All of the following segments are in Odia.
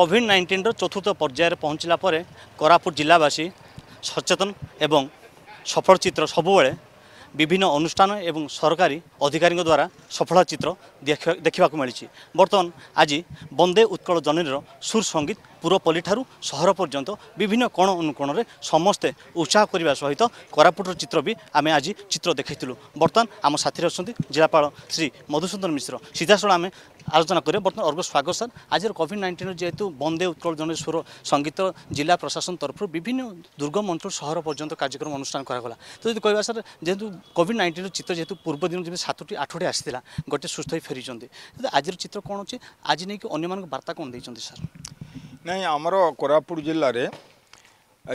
কোভিড নাইন্টিনর চতুর্থ পর্যায়ে পৌঁছলা পরে কোরাপুট জেলাবাসী সচেতন এবং সফল চিত্র সবুলে বিভিন্ন অনুষ্ঠান এবং সরকারি অধিকারী দ্বারা সফল চিত্র দেখ দেখ বর্তমান আজ বন্দে উৎকল জনীর সুর সঙ্গীত ପୁରପଲ୍ଲୀଠାରୁ ସହର ପର୍ଯ୍ୟନ୍ତ ବିଭିନ୍ନ କୋଣ ଅନୁକୋଣରେ ସମସ୍ତେ ଉତ୍ସାହ କରିବା ସହିତ କୋରାପୁଟର ଚିତ୍ର ବି ଆମେ ଆଜି ଚିତ୍ର ଦେଖାଇଥିଲୁ ବର୍ତ୍ତମାନ ଆମ ସାଥିରେ ଅଛନ୍ତି ଜିଲ୍ଲାପାଳ ଶ୍ରୀ ମଧୁସୂଦନ ମିଶ୍ର ସିଧାସଳଖ ଆମେ ଆଲୋଚନା କରିବା ବର୍ତ୍ତମାନ ଅର୍ଗ ସ୍ୱାଗତ ସାର୍ ଆଜିର କୋଭିଡ଼ ନାଇଣ୍ଟିନ୍ର ଯେହେତୁ ବନ୍ଦେ ଉତ୍କଳ ଜନେଶ୍ୱର ସଙ୍ଗୀତ ଜିଲ୍ଲା ପ୍ରଶାସନ ତରଫରୁ ବିଭିନ୍ନ ଦୁର୍ଗମ ଅଞ୍ଚଳ ସହର ପର୍ଯ୍ୟନ୍ତ କାର୍ଯ୍ୟକ୍ରମ ଅନୁଷ୍ଠାନ କରାଗଲା ତ ଯଦି କହିବା ସାର୍ ଯେହେତୁ କୋଭିଡ଼ ନାଇଣ୍ଟିନ୍ର ଚିତ୍ର ଯେହେତୁ ପୂର୍ବ ଦିନ ଯେମିତି ସାତଟି ଆଠଟି ଆସିଥିଲା ଗୋଟେ ସୁସ୍ଥ ହୋଇ ଫେରିଛନ୍ତି ଆଜିର ଚିତ୍ର କ'ଣ ଅଛି ଆଜି ନେଇକି ଅନ୍ୟମାନଙ୍କୁ ବାର୍ତ୍ତା କ'ଣ ଦେଇଛନ୍ତି ସାର୍ ନାହିଁ ଆମର କୋରାପୁଟ ଜିଲ୍ଲାରେ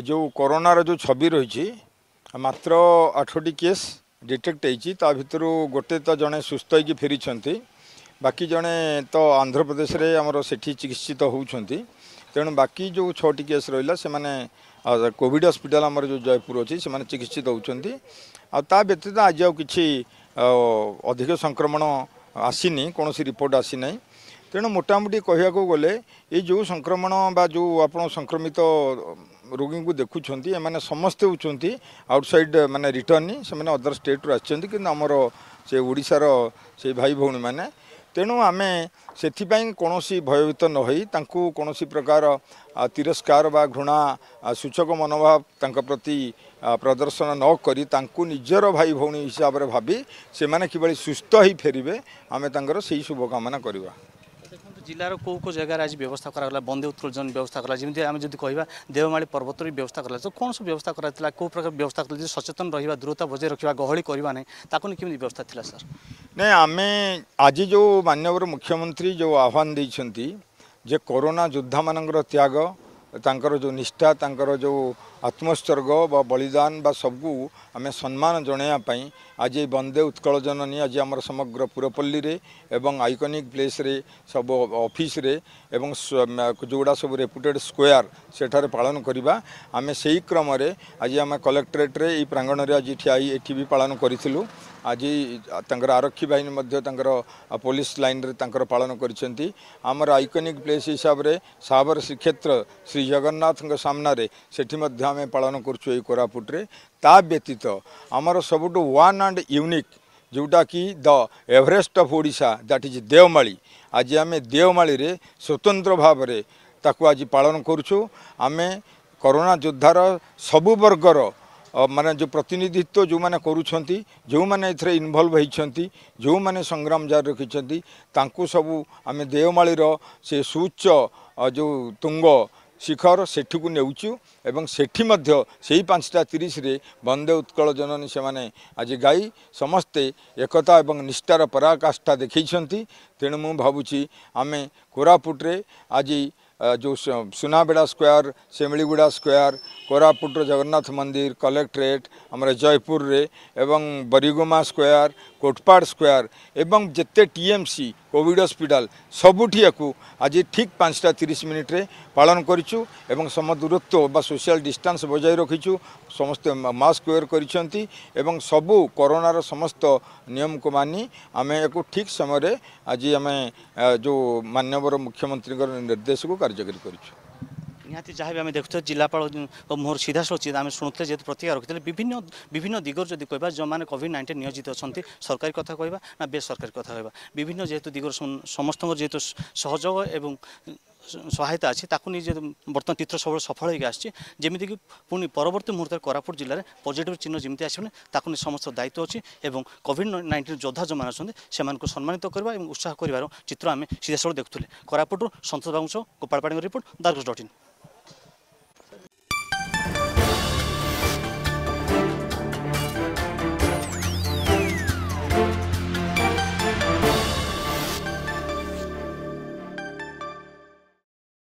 ଯେଉଁ କରୋନାର ଯେଉଁ ଛବି ରହିଛି ମାତ୍ର ଆଠଟି କେସ୍ ଡିଟେକ୍ଟ ହେଇଛି ତା ଭିତରୁ ଗୋଟେ ତ ଜଣେ ସୁସ୍ଥ ହେଇକି ଫେରିଛନ୍ତି ବାକି ଜଣେ ତ ଆନ୍ଧ୍ରପ୍ରଦେଶରେ ଆମର ସେଠି ଚିକିତ୍ସିତ ହେଉଛନ୍ତି ତେଣୁ ବାକି ଯେଉଁ ଛଅଟି କେସ୍ ରହିଲା ସେମାନେ କୋଭିଡ଼ ହସ୍ପିଟାଲ ଆମର ଯେଉଁ ଜୟପୁର ଅଛି ସେମାନେ ଚିକିତ୍ସିତ ହେଉଛନ୍ତି ଆଉ ତା ବ୍ୟତୀତ ଆଜି ଆଉ କିଛି ଅଧିକ ସଂକ୍ରମଣ ଆସିନି କୌଣସି ରିପୋର୍ଟ ଆସିନାହିଁ ତେଣୁ ମୋଟାମୋଟି କହିବାକୁ ଗଲେ ଏଇ ଯେଉଁ ସଂକ୍ରମଣ ବା ଯେଉଁ ଆପଣ ସଂକ୍ରମିତ ରୋଗୀଙ୍କୁ ଦେଖୁଛନ୍ତି ଏମାନେ ସମସ୍ତେ ହେଉଛନ୍ତି ଆଉଟସାଇଡ଼ ମାନେ ରିଟର୍ଣ୍ଣ ସେମାନେ ଅଦର ଷ୍ଟେଟ୍ରୁ ଆସିଛନ୍ତି କିନ୍ତୁ ଆମର ସେ ଓଡ଼ିଶାର ସେ ଭାଇ ଭଉଣୀମାନେ ତେଣୁ ଆମେ ସେଥିପାଇଁ କୌଣସି ଭୟଭୀତ ନ ହୋଇ ତାଙ୍କୁ କୌଣସି ପ୍ରକାର ତିରସ୍କାର ବା ଘୃଣା ସୂଚକ ମନୋଭାବ ତାଙ୍କ ପ୍ରତି ପ୍ରଦର୍ଶନ ନ କରି ତାଙ୍କୁ ନିଜର ଭାଇ ଭଉଣୀ ହିସାବରେ ଭାବି ସେମାନେ କିଭଳି ସୁସ୍ଥ ହୋଇ ଫେରିବେ ଆମେ ତାଙ୍କର ସେହି ଶୁଭକାମନା କରିବା जिल्ला को जग्गा आज व्यवस्था बन्दे बन्दी जन व्यवस्था आदि कहाँ देवमाली पर्वती व्यवस्था गरा किन सब व्यवस्था गराइला को प्रकार व्यवस्था सचेतन र दूरता बजार र गहडिडिएको नै तिमी व्यवस्था थिला सर अन्यवर आज जो आह्वान दिन्छोनाोद्धा म त्याग तांकर जो निष्ठा जो ଆତ୍ମସ୍ୱର୍ଗ ବା ବଳିଦାନ ବା ସବୁ ଆମେ ସମ୍ମାନ ଜଣାଇବା ପାଇଁ ଆଜି ଏଇ ବନ୍ଦେ ଉତ୍କଳ ଜନନୀ ଆଜି ଆମର ସମଗ୍ର ପୁରପଲ୍ଲୀରେ ଏବଂ ଆଇକନିକ୍ ପ୍ଲେସ୍ରେ ସବୁ ଅଫିସରେ ଏବଂ ଯେଉଁଗୁଡ଼ା ସବୁ ରେପୁଟେଡ଼ ସ୍କୋୟାର ସେଠାରେ ପାଳନ କରିବା ଆମେ ସେହି କ୍ରମରେ ଆଜି ଆମେ କଲେକ୍ଟ୍ରେଟ୍ରେ ଏଇ ପ୍ରାଙ୍ଗଣରେ ଆଜି ଠିଆ ହେଇ ଏଠି ବି ପାଳନ କରିଥିଲୁ ଆଜି ତାଙ୍କର ଆରକ୍ଷୀ ବାହିନୀ ମଧ୍ୟ ତାଙ୍କର ପୋଲିସ ଲାଇନ୍ରେ ତାଙ୍କର ପାଳନ କରିଛନ୍ତି ଆମର ଆଇକନିକ୍ ପ୍ଲେସ୍ ହିସାବରେ ସାବର ଶ୍ରୀକ୍ଷେତ୍ର ଶ୍ରୀ ଜଗନ୍ନାଥଙ୍କ ସାମ୍ନାରେ ସେଠି ମଧ୍ୟ ଆମେ ପାଳନ କରୁଛୁ ଏଇ କୋରାପୁଟରେ ତା ବ୍ୟତୀତ ଆମର ସବୁଠୁ ୱାନ୍ ଆଣ୍ଡ ୟୁନିକ୍ ଯେଉଁଟାକି the Everest of Odisha that is Deomali ଆଜି ଆମେ ଦେଓମାଳିରେ ସ୍ୱତନ୍ତ୍ର ଭାବରେ ତାକୁ ଆଜି ପାଳନ କରୁଛୁ ଆମେ କରୋନା ଯୋଦ୍ଧାର ସବୁ ବର୍ଗର ମାନେ ଯେଉଁ ପ୍ରତିନିଧିତ୍ୱ ଯେଉଁମାନେ କରୁଛନ୍ତି ଯେଉଁମାନେ ଏଥିରେ ଇନଭଲ୍ଭ ହୋଇଛନ୍ତି ଯେଉଁମାନେ ସଂଗ୍ରାମ ଜାରି ରଖିଛନ୍ତି ତାଙ୍କୁ ସବୁ ଆମେ ଦେଓମାଳିର ସେ ସୁଚ ଯେଉଁ ତୁଙ୍ଗ ଶିଖର ସେଠିକୁ ନେଉଛୁ ଏବଂ ସେଠି ମଧ୍ୟ ସେହି ପାଞ୍ଚଟା ତିରିଶରେ ବନ୍ଦେ ଉତ୍କଳ ଜନନୀ ସେମାନେ ଆଜି ଗାଇ ସମସ୍ତେ ଏକତା ଏବଂ ନିଷ୍ଠାର ପରାକାଷ୍ଠା ଦେଖାଇଛନ୍ତି ତେଣୁ ମୁଁ ଭାବୁଛି ଆମେ କୋରାପୁଟରେ ଆଜି जो सुनाबेड़ा स्क्वायर सेमिलीगुड़ा स्क्वायर कोरापुटर जगन्नाथ मंदिर कलेक्ट्रेट आमर जयपुर रे एवं बरीगुमा स्क्वायर कोटपाड़ स्क्वायर एवं जिते टीएमसी कोविड हस्पिटाल सबुठी आज ठीक पांचटा तीस मिनिट्रे पालन कर दूरत्व बा सोशल डिस्टान्स बजाय रखीचु समस्ते मास्क वेयर कर सबू करोनार समस्त नियम को मानि आम एक ठीक समय आज आम जो मानवर मुख्यमंत्री निर्देश को কার্যকরী করছু নিহতি যা আমি দেখুছে জেলাপাল মোহর সিধাসল আমি শুণুলে যেহেতু প্রতিকার রাখি বিভিন্ন বিভিন্ন দিগর যদি কহবা যে কোভিড নাইন্টিন নিয়োজিত অনেক সরকারি কথা কহবা না বেসরকারি কথা কহবা বিভিন্ন যেহেতু দিগর সমস্ত যেহেতু সহযোগ এবং ସହାୟତା ଅଛି ତାକୁ ନେଇ ବର୍ତ୍ତମାନ ତୀର୍ଥ ସବୁବେଳେ ସଫଳ ହୋଇକି ଆସିଛି ଯେମିତିକି ପୁଣି ପରବର୍ତ୍ତୀ ମୁହୂର୍ତ୍ତରେ କୋରାପୁଟ ଜିଲ୍ଲାରେ ପଜିଟିଭ୍ ଚିହ୍ନ ଯେମିତି ଆସିବନି ତାକୁ ନେଇ ସମସ୍ତ ଦାୟିତ୍ୱ ଅଛି ଏବଂ କୋଭିଡ଼ ନାଇଣ୍ଟିନ୍ ଯୋଦ୍ଧା ଯେଉଁମାନେ ଅଛନ୍ତି ସେମାନଙ୍କୁ ସମ୍ମାନିତ କରିବା ଏବଂ ଉତ୍ସାହ କରିବାର ଚିତ୍ର ଆମେ ସିଧାସଳଖ ଦେଖୁଥିଲେ କୋରାପୁଟରୁ ସନ୍ତୋଷ ବାବୁଙ୍କ ସହ ଗୋପାଳ ପାଣିଙ୍କ ରିପୋର୍ଟ ଦାର୍ଗସ୍ ଡଟ୍ ଇନ୍